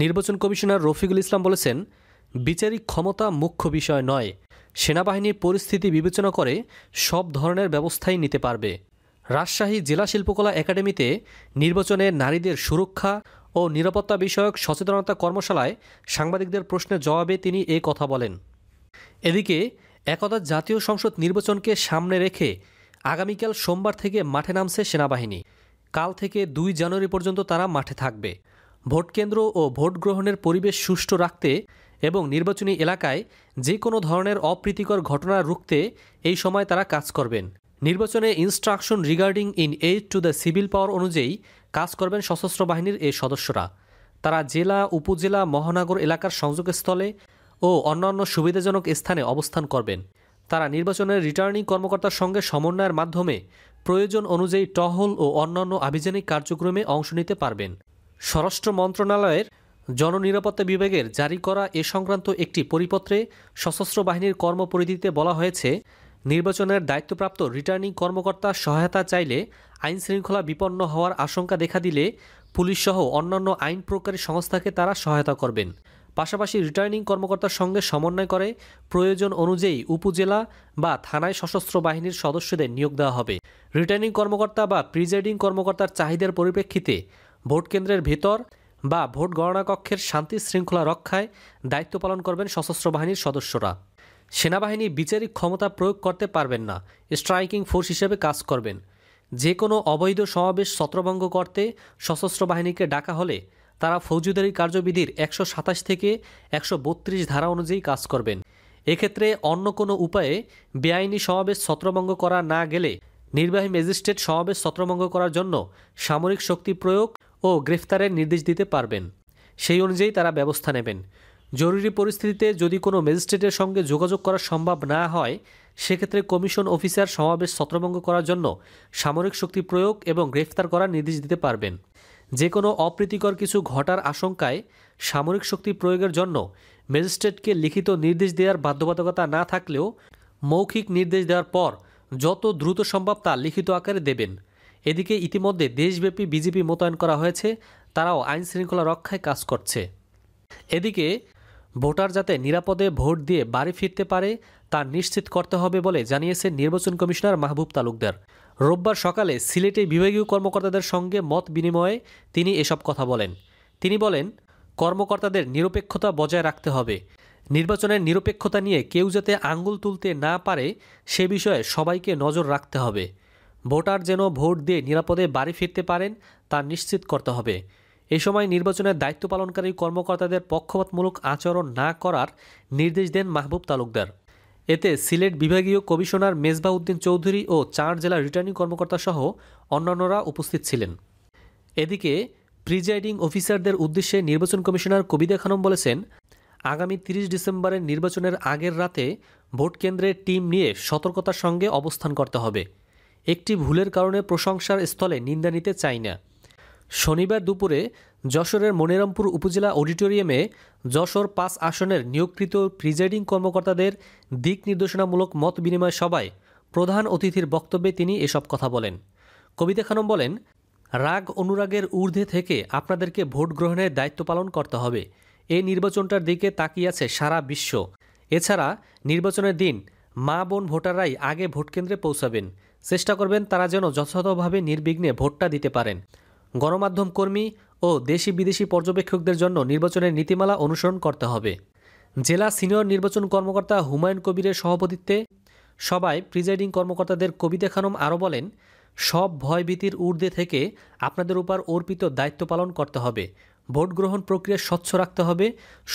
নির্বাচন কমিশনার রফিকুল ইসলাম বলেছেন বিচারিক ক্ষমতা মুখ্য বিষয় নয় সেনাবাহিনীর পরিস্থিতি বিবেচনা করে সব ধরনের ব্যবস্থাই নিতে পারবে রাজশাহী জেলা শিল্পকলা একাডেমিতে নির্বাচনে নারীদের সুরক্ষা ও নিরাপত্তা বিষয়ক সচেতনতা কর্মশালায় সাংবাদিকদের প্রশ্নের জবাবে তিনি এ কথা বলেন এদিকে একদা জাতীয় সংসদ নির্বাচনকে সামনে রেখে আগামীকাল সোমবার থেকে মাঠে নামছে সেনাবাহিনী কাল থেকে দুই জানুয়ারি পর্যন্ত তারা মাঠে থাকবে ভোটকেন্দ্র ও ভোট গ্রহণের পরিবেশ সুষ্ঠু রাখতে এবং নির্বাচনী এলাকায় যে কোনো ধরনের অপ্রীতিকর ঘটনা রুখতে এই সময় তারা কাজ করবেন নির্বাচনে instruction regarding in aid to the civil power অনুযায়ী কাজ করবেন সশস্ত্র বাহিনীর এই সদস্যরা তারা জেলা উপজেলা মহানগর এলাকার সংযোগস্থলে ও অন্যান্য সুবিধাজনক স্থানে অবস্থান করবেন তারা নির্বাচনের রিটার্নিং কর্মকর্তার সঙ্গে সমন্বয়ের মাধ্যমে প্রয়োজন অনুযায়ী টহল ও অন্যান্য আভিযানিক কার্যক্রমে অংশ নিতে পারবেন স্বরাষ্ট্র মন্ত্রণালয়ের জননিরাপত্তা বিভাগের জারি করা এ সংক্রান্ত একটি পরিপত্রে সশস্ত্র বাহিনীর কর্মপরিধিতে বলা হয়েছে নির্বাচনের দায়িত্বপ্রাপ্ত রিটার্নিং কর্মকর্তা সহায়তা চাইলে আইন শৃঙ্খলা বিপন্ন হওয়ার আশঙ্কা দেখা দিলে পুলিশসহ অন্যান্য আইন প্রকারী সংস্থাকে তারা সহায়তা করবেন পাশাপাশি রিটার্নিং কর্মকর্তার সঙ্গে সমন্বয় করে প্রয়োজন অনুযায়ী উপজেলা বা থানায় সশস্ত্র বাহিনীর সদস্যদের নিয়োগ দেওয়া হবে রিটার্নিং কর্মকর্তা বা প্রিজাইডিং কর্মকর্তার চাহিদার পরিপ্রেক্ষিতে ভোট কেন্দ্রের ভেতর বা ভোট গণনা কক্ষের শান্তি শৃঙ্খলা রক্ষায় দায়িত্ব পালন করবেন সশস্ত্র বাহিনীর সদস্যরা সেনাবাহিনী বিচারিক ক্ষমতা প্রয়োগ করতে পারবেন না স্ট্রাইকিং ফোর্স হিসেবে কাজ করবেন যে কোনো অবৈধ সমাবেশ ছত্রভঙ্গ করতে সশস্ত্র বাহিনীকে ডাকা হলে তারা ফৌজুদারি কার্যবিধির একশো সাতাশ থেকে একশো বত্রিশ ধারা অনুযায়ী কাজ করবেন এক্ষেত্রে অন্য কোনো উপায়ে বেআইনি সমাবেশ ছত্রভঙ্গ করা না গেলে নির্বাহী ম্যাজিস্ট্রেট সমাবেশ ছত্রভঙ্গ করার জন্য সামরিক শক্তি প্রয়োগ ও গ্রেফতারের নির্দেশ দিতে পারবেন সেই অনুযায়ী তারা ব্যবস্থা নেবেন জরুরি পরিস্থিতিতে যদি কোনো ম্যাজিস্ট্রেটের সঙ্গে যোগাযোগ করা সম্ভব না হয় সেক্ষেত্রে কমিশন অফিসার সমাবেশ ছত্রভঙ্গ করার জন্য সামরিক শক্তি প্রয়োগ এবং গ্রেফতার করার নির্দেশ দিতে পারবেন যে কোনো অপ্রীতিকর কিছু ঘটার আশঙ্কায় সামরিক শক্তি প্রয়োগের জন্য ম্যাজিস্ট্রেটকে লিখিত নির্দেশ দেওয়ার বাধ্যবাধকতা না থাকলেও মৌখিক নির্দেশ দেওয়ার পর যত দ্রুত সম্ভব তা লিখিত আকারে দেবেন এদিকে ইতিমধ্যে দেশব্যাপী বিজেপি মোতায়েন করা হয়েছে তারাও আইন শৃঙ্খলা রক্ষায় কাজ করছে এদিকে ভোটার যাতে নিরাপদে ভোট দিয়ে বাড়ি ফিরতে পারে তা নিশ্চিত করতে হবে বলে জানিয়েছেন নির্বাচন কমিশনার মাহবুব তালুকদার রোববার সকালে সিলেটে বিভাগীয় কর্মকর্তাদের সঙ্গে মত বিনিময়ে তিনি এসব কথা বলেন তিনি বলেন কর্মকর্তাদের নিরপেক্ষতা বজায় রাখতে হবে নির্বাচনের নিরপেক্ষতা নিয়ে কেউ যাতে আঙ্গুল তুলতে না পারে সে বিষয়ে সবাইকে নজর রাখতে হবে ভোটার যেন ভোট দিয়ে নিরাপদে বাড়ি ফিরতে পারেন তা নিশ্চিত করতে হবে এ সময় নির্বাচনের দায়িত্ব পালনকারী কর্মকর্তাদের পক্ষপাতমূলক আচরণ না করার নির্দেশ দেন মাহবুব তালুকদার এতে সিলেট বিভাগীয় কমিশনার মেজবা উদ্দিন চৌধুরী ও চার জেলা রিটার্নিং কর্মকর্তা সহ অন্যান্যরা উপস্থিত ছিলেন এদিকে প্রিজাইডিং অফিসারদের উদ্দেশ্যে নির্বাচন কমিশনার কবিতা খানম বলেছেন আগামী তিরিশ ডিসেম্বরের নির্বাচনের আগের রাতে ভোট টিম নিয়ে সতর্কতার সঙ্গে অবস্থান করতে হবে একটি ভুলের কারণে প্রশংসার স্থলে নিন্দা নিতে চাই না শনিবার দুপুরে যশোরের মনিরামপুর উপজেলা অডিটোরিয়ামে যশোর পাঁচ আসনের নিয়োগকৃত প্রিজাইডিং কর্মকর্তাদের দিক নির্দেশনামূলক মত বিনিময় সভায় প্রধান অতিথির বক্তব্যে তিনি এসব কথা বলেন কবিতা খানম বলেন রাগ অনুরাগের ঊর্ধ্বে থেকে আপনাদেরকে ভোট গ্রহণের দায়িত্ব পালন করতে হবে এই নির্বাচনটার দিকে তাকিয়ে আছে সারা বিশ্ব এছাড়া নির্বাচনের দিন মা বোন ভোটাররাই আগে ভোটকেন্দ্রে পৌঁছাবেন চেষ্টা করবেন তারা যেন যথাযথভাবে নির্বিঘ্নে ভোটটা দিতে পারেন গণমাধ্যম কর্মী ও দেশি বিদেশি পর্যবেক্ষকদের জন্য নির্বাচনের নীতিমালা অনুসরণ করতে হবে জেলা সিনিয়র নির্বাচন কর্মকর্তা হুমায়ুন কবিরের সভাপতিত্বে সবাই প্রিজাইডিং কর্মকর্তাদের কবিতা খানম আরও বলেন সব ভয়ভীতির ঊর্ধ্বে থেকে আপনাদের উপর অর্পিত দায়িত্ব পালন করতে হবে ভোট গ্রহণ প্রক্রিয়া স্বচ্ছ রাখতে হবে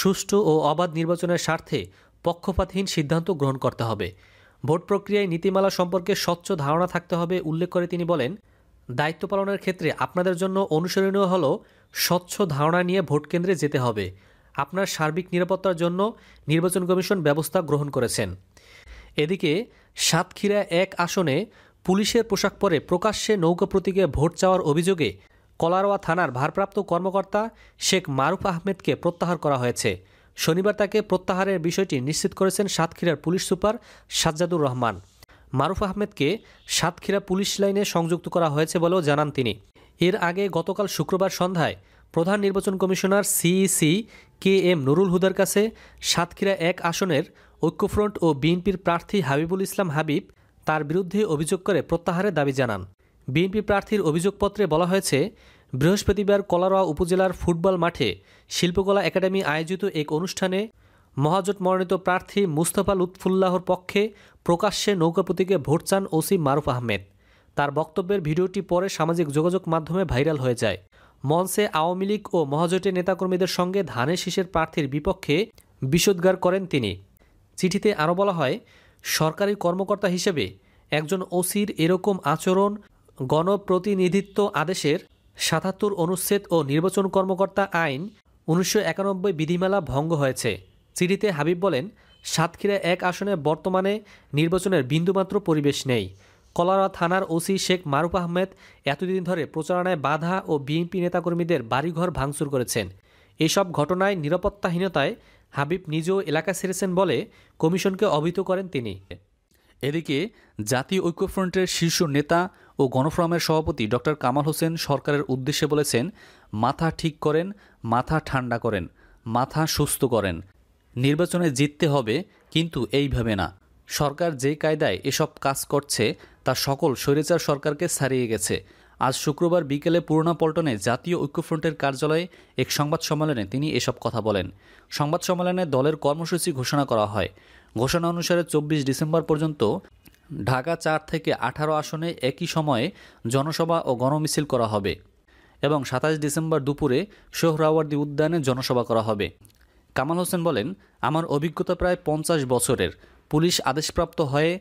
সুষ্ঠু ও অবাধ নির্বাচনের স্বার্থে পক্ষপাতহীন সিদ্ধান্ত গ্রহণ করতে হবে ভোট প্রক্রিয়ায় নীতিমালা সম্পর্কে স্বচ্ছ ধারণা থাকতে হবে উল্লেখ করে তিনি বলেন দায়িত্ব পালনের ক্ষেত্রে আপনাদের জন্য অনুসরণীয় হল স্বচ্ছ ধারণা নিয়ে ভোট কেন্দ্রে যেতে হবে আপনার সার্বিক নিরাপত্তার জন্য নির্বাচন কমিশন ব্যবস্থা গ্রহণ করেছেন এদিকে সাতক্ষীরা এক আসনে পুলিশের পোশাক পরে প্রকাশ্যে নৌকা প্রতীকে ভোট চাওয়ার অভিযোগে কলারোয়া থানার ভারপ্রাপ্ত কর্মকর্তা শেখ মারুফ আহমেদকে প্রত্যাহার করা হয়েছে শনিবার তাকে প্রত্যাহারের বিষয়টি নিশ্চিত করেছেন সাতক্ষীরার পুলিশ সুপার সাজ্জাদুর রহমান মারুফ আহমেদকে সাতক্ষীরা পুলিশ লাইনে সংযুক্ত করা হয়েছে বলেও জানান তিনি এর আগে গতকাল শুক্রবার সন্ধ্যায় প্রধান নির্বাচন commissioner CEC K M Nurul হুদার কাছে সাতক্ষীরা এক আসনের ঐক্যফ্রন্ট ও বিএনপির প্রার্থী হাবিবুল ইসলাম হাবিব তার বিরুদ্ধে অভিযোগ করে প্রত্যাহারের দাবি জানান বিএনপি প্রার্থীর অভিযোগপত্রে বলা হয়েছে বৃহস্পতিবার কলারোয়া উপজেলার ফুটবল মাঠে শিল্পকলা একাডেমি আয়োজিত এক অনুষ্ঠানে মহাজোট মনোনীত প্রার্থী মুস্তফা লুৎফুল্লাহর পক্ষে প্রকাশ্যে নৌকা প্রতীকে ভোট চান ওসি মারুফ আহমেদ তার বক্তব্যের ভিডিওটি পরে সামাজিক যোগাযোগ মাধ্যমে ভাইরাল হয়ে যায় মঞ্চে আওয়ামী লীগ ও মহাজোটের নেতাকর্মীদের সঙ্গে ধানের শীষের প্রার্থীর বিপক্ষে বিষোদ্গার করেন তিনি চিঠিতে আরও বলা হয় সরকারি কর্মকর্তা হিসেবে একজন ওসির এরকম আচরণ গণপ্রতিনিধিত্ব আদেশের সাতাত্তর অনুচ্ছেদ ও নির্বাচন কর্মকর্তা আইন উনিশশো একানব্বই বিধিমালা ভঙ্গ হয়েছে চিঠিতে হাবিব বলেন সাতক্ষীরা এক আসনে বর্তমানে নির্বাচনের বিন্দুমাত্র পরিবেশ নেই কলারা থানার ওসি শেখ মারুফ আহমেদ এতদিন ধরে প্রচারণায় বাধা ও বিএনপি নেতাকর্মীদের বাড়িঘর ভাঙচুর করেছেন এসব ঘটনায় নিরাপত্তাহীনতায় হাবিব নিজেও এলাকা ছেড়েছেন বলে কমিশনকে অভিহিত করেন তিনি এদিকে জাতীয় ঐক্যফ্রন্টের শীর্ষ নেতা ও গণফোরামের সভাপতি ডক্টর কামাল হোসেন সরকারের উদ্দেশ্যে বলেছেন মাথা ঠিক করেন মাথা ঠান্ডা করেন মাথা সুস্থ করেন নির্বাচনে জিততে হবে কিন্তু এইভাবে না সরকার যে কায়দায় এসব কাজ করছে তা সকল স্বৈরাচার সরকারকে ছাড়িয়ে গেছে আজ শুক্রবার বিকেলে পুরোনা পল্টনে জাতীয় ঐক্যফ্রন্টের কার্যালয়ে এক সংবাদ সম্মেলনে তিনি এসব কথা বলেন সংবাদ সম্মেলনে দলের কর্মসূচি ঘোষণা করা হয় ঘোষণা অনুসারে চব্বিশ ডিসেম্বর পর্যন্ত ঢাকা চার থেকে আঠারো আসনে একই সময়ে জনসভা ও গণমিছিল করা হবে এবং সাতাশ ডিসেম্বর দুপুরে সোহরাওয়ার্দী উদ্যানে জনসভা করা হবে কামাল হোসেন বলেন আমার অভিজ্ঞতা প্রায় পঞ্চাশ বছরের পুলিশ আদেশপ্রাপ্ত হয়ে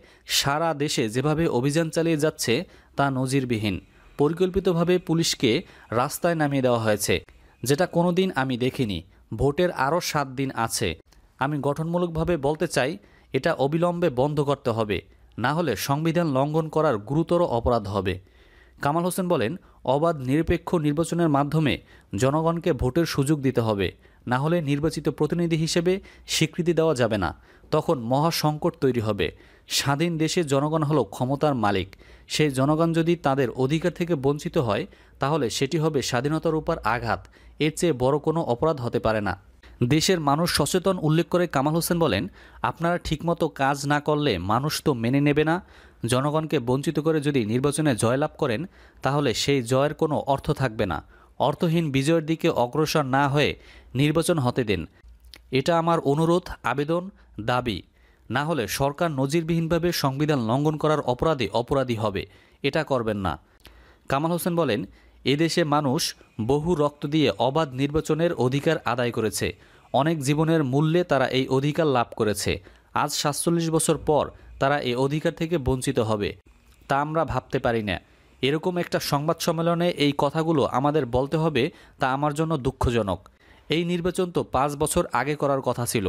সারা দেশে যেভাবে অভিযান চালিয়ে যাচ্ছে তা নজিরবিহীন পরিকল্পিতভাবে পুলিশকে রাস্তায় নামিয়ে দেওয়া হয়েছে যেটা কোনো দিন আমি দেখিনি ভোটের আরও সাত দিন আছে আমি গঠনমূলকভাবে বলতে চাই এটা অবিলম্বে বন্ধ করতে হবে না হলে সংবিধান লঙ্ঘন করার গুরুতর অপরাধ হবে কামাল হোসেন বলেন অবাধ নিরপেক্ষ নির্বাচনের মাধ্যমে জনগণকে ভোটের সুযোগ দিতে হবে না হলে নির্বাচিত প্রতিনিধি হিসেবে স্বীকৃতি দেওয়া যাবে না তখন মহা সংকট তৈরি হবে স্বাধীন দেশে জনগণ হলো ক্ষমতার মালিক সেই জনগণ যদি তাদের অধিকার থেকে বঞ্চিত হয় তাহলে সেটি হবে স্বাধীনতার উপর আঘাত এর চেয়ে বড় কোনো অপরাধ হতে পারে না দেশের মানুষ সচেতন উল্লেখ করে কামাল হোসেন বলেন আপনারা ঠিকমতো কাজ না করলে মানুষ তো মেনে নেবে না জনগণকে বঞ্চিত করে যদি নির্বাচনে জয়লাভ করেন তাহলে সেই জয়ের কোনো অর্থ থাকবে না অর্থহীন বিজয়ের দিকে অগ্রসর না হয়ে নির্বাচন হতে দিন এটা আমার অনুরোধ আবেদন দাবি না হলে সরকার নজিরবিহীনভাবে সংবিধান লঙ্ঘন করার অপরাধে অপরাধী হবে এটা করবেন না কামাল হোসেন বলেন এদেশে মানুষ বহু রক্ত দিয়ে অবাধ নির্বাচনের অধিকার আদায় করেছে অনেক জীবনের মূল্যে তারা এই অধিকার লাভ করেছে আজ সাতচল্লিশ বছর পর তারা এই অধিকার থেকে বঞ্চিত হবে তা আমরা ভাবতে পারি না এরকম একটা সংবাদ সম্মেলনে এই কথাগুলো আমাদের বলতে হবে তা আমার জন্য দুঃখজনক এই নির্বাচন তো পাঁচ বছর আগে করার কথা ছিল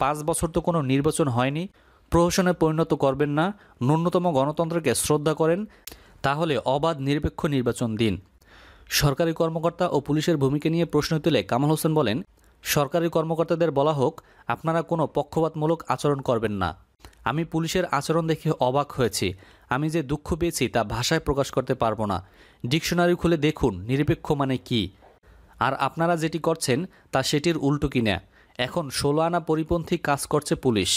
পাঁচ বছর তো কোনো নির্বাচন হয়নি প্রহসনে পরিণত করবেন না ন্যূনতম গণতন্ত্রকে শ্রদ্ধা করেন তাহলে অবাধ নিরপেক্ষ নির্বাচন দিন সরকারি কর্মকর্তা ও পুলিশের ভূমিকা নিয়ে প্রশ্ন তুলে কামাল হোসেন বলেন সরকারি কর্মকর্তাদের বলা হোক আপনারা কোনো পক্ষপাতমূলক আচরণ করবেন না আমি পুলিশের আচরণ দেখে অবাক হয়েছি আমি যে দুঃখ পেয়েছি তা ভাষায় প্রকাশ করতে পারবো না ডিকশনারি খুলে দেখুন নিরপেক্ষ মানে কি আর আপনারা যেটি করছেন তা সেটির উল্টো কিনা এখন ষোলো আনা পরিপন্থী কাজ করছে পুলিশ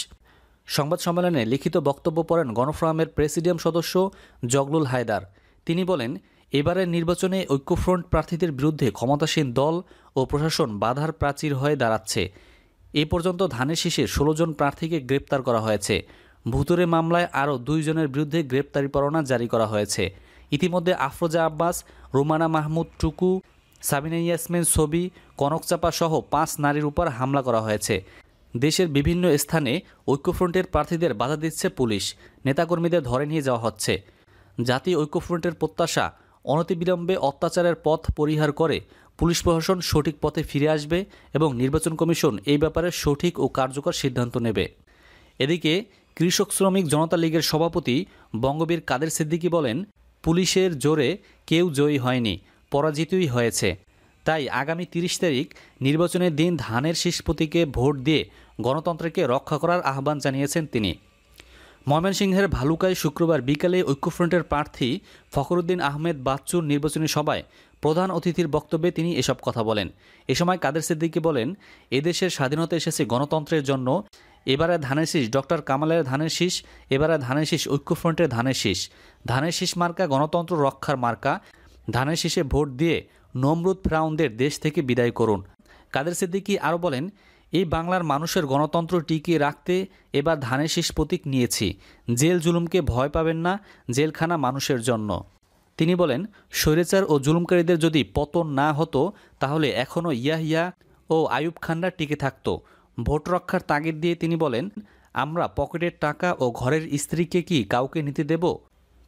সংবাদ সম্মেলনে লিখিত বক্তব্য পড়েন গণফোরামের প্রেসিডিয়াম সদস্য জগলুল হায়দার তিনি বলেন এবারের নির্বাচনে ঐক্যফ্রন্ট প্রার্থীদের বিরুদ্ধে ক্ষমতাসীন দল ও প্রশাসন বাধার প্রাচীর হয়ে দাঁড়াচ্ছে এ পর্যন্ত ধানের শেষে ষোলো জন প্রার্থীকে গ্রেপ্তার করা হয়েছে ভুতুরে মামলায় আরও দুইজনের বিরুদ্ধে গ্রেপ্তারি পরোয়ানা জারি করা হয়েছে ইতিমধ্যে আফরোজা আব্বাস রুমানা মাহমুদ টুকু সাবিনা ইয়াসমিন ছবি কনকচাপা সহ পাঁচ নারীর উপর হামলা করা হয়েছে দেশের বিভিন্ন স্থানে ঐক্যফ্রন্টের প্রার্থীদের বাধা দিচ্ছে পুলিশ নেতাকর্মীদের ধরে নিয়ে যাওয়া হচ্ছে জাতীয় ঐক্যফ্রন্টের প্রত্যাশা অনতিবিলম্বে অত্যাচারের পথ পরিহার করে পুলিশ প্রশাসন সঠিক পথে ফিরে আসবে এবং নির্বাচন কমিশন এই ব্যাপারে সঠিক ও কার্যকর সিদ্ধান্ত নেবে এদিকে কৃষক শ্রমিক জনতা লীগের সভাপতি বঙ্গবীর কাদের সিদ্দিকী বলেন পুলিশের জোরে কেউ জয়ী হয়নি পরাজিতই হয়েছে তাই আগামী তিরিশ তারিখ নির্বাচনের দিন ধানের শীষ ভোট দিয়ে গণতন্ত্রকে রক্ষা করার আহ্বান জানিয়েছেন তিনি ময়মনসিংহের ভালুকায় শুক্রবার বিকালে ঐক্যফ্রন্টের প্রার্থী ফখরুদ্দিন আহমেদ বাচ্চুর নির্বাচনী সভায় প্রধান অতিথির বক্তব্যে তিনি এসব কথা বলেন এ সময় কাদের সিদ্দিকী বলেন এদেশের স্বাধীনতা এসেছে গণতন্ত্রের জন্য এবারে ধানের শীষ ডক্টর কামালের ধানের শীষ এবারে ধানের শীষ ঐক্যফ্রন্টের ধানের শীষ ধানের শীষ মার্কা গণতন্ত্র রক্ষার মার্কা ধানের শীষে ভোট দিয়ে নমরুদ ফ্রাউনদের দেশ থেকে বিদায় করুন কাদের সিদ্দিকী আরও বলেন এই বাংলার মানুষের গণতন্ত্র টিকিয়ে রাখতে এবার ধানের শেষ প্রতীক নিয়েছি জেল জুলুমকে ভয় পাবেন না জেলখানা মানুষের জন্য তিনি বলেন স্বৈরাচার ও জুলুমকারীদের যদি পতন না হতো তাহলে এখনও ইয়াহিয়া ও আয়ুব খানরা টিকে থাকত ভোট রক্ষার তাগিদ দিয়ে তিনি বলেন আমরা পকেটের টাকা ও ঘরের স্ত্রীকে কি কাউকে নিতে দেব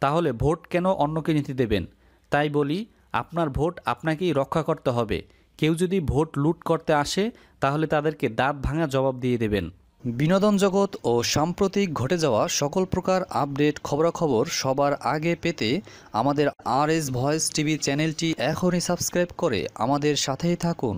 তাহলে ভোট কেন অন্যকে নিতে দেবেন তাই বলি আপনার ভোট আপনাকেই রক্ষা করতে হবে কেউ যদি ভোট লুট করতে আসে তাহলে তাদেরকে দাঁত ভাঙা জবাব দিয়ে দেবেন বিনোদন জগৎ ও সাম্প্রতিক ঘটে যাওয়া সকল প্রকার আপডেট খবরাখবর সবার আগে পেতে আমাদের আর এস ভয়েস টিভি চ্যানেলটি এখনই সাবস্ক্রাইব করে আমাদের সাথেই থাকুন